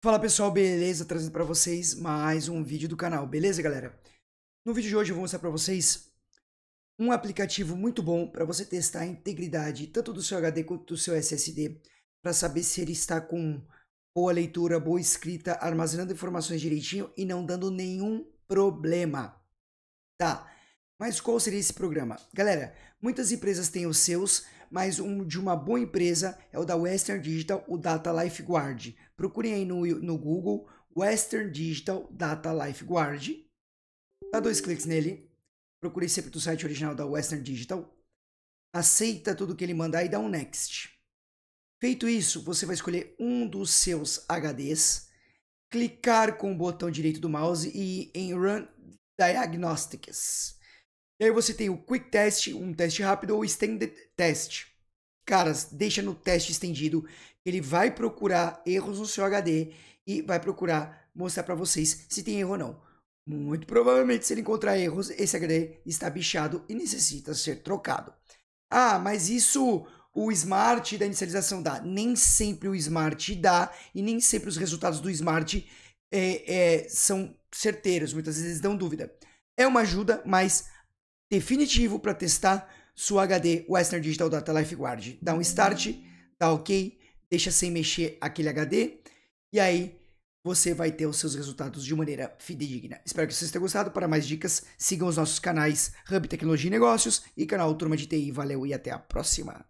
Fala pessoal, beleza? Trazendo para vocês mais um vídeo do canal, beleza galera? No vídeo de hoje eu vou mostrar para vocês um aplicativo muito bom para você testar a integridade tanto do seu HD quanto do seu SSD para saber se ele está com boa leitura, boa escrita, armazenando informações direitinho e não dando nenhum problema, tá? Mas qual seria esse programa? Galera, muitas empresas têm os seus, mas um de uma boa empresa é o da Western Digital, o Data Lifeguard. Procurem aí no, no Google Western Digital Data Lifeguard. Dá dois cliques nele. Procure sempre do site original da Western Digital. Aceita tudo que ele mandar e dá um next. Feito isso, você vai escolher um dos seus HDs, clicar com o botão direito do mouse e em Run Diagnostics. E aí você tem o Quick Test, um teste rápido, ou Extended Test. Caras, deixa no teste estendido, ele vai procurar erros no seu HD e vai procurar mostrar para vocês se tem erro ou não. Muito provavelmente, se ele encontrar erros, esse HD está bichado e necessita ser trocado. Ah, mas isso o Smart da inicialização dá. Nem sempre o Smart dá e nem sempre os resultados do Smart é, é, são certeiros. Muitas vezes dão dúvida. É uma ajuda, mas definitivo para testar sua HD Western Digital Data Lifeguard. Dá um start, dá ok, deixa sem mexer aquele HD e aí você vai ter os seus resultados de maneira fidedigna. Espero que vocês tenham gostado. Para mais dicas, sigam os nossos canais Hub Tecnologia e Negócios e canal Turma de TI. Valeu e até a próxima!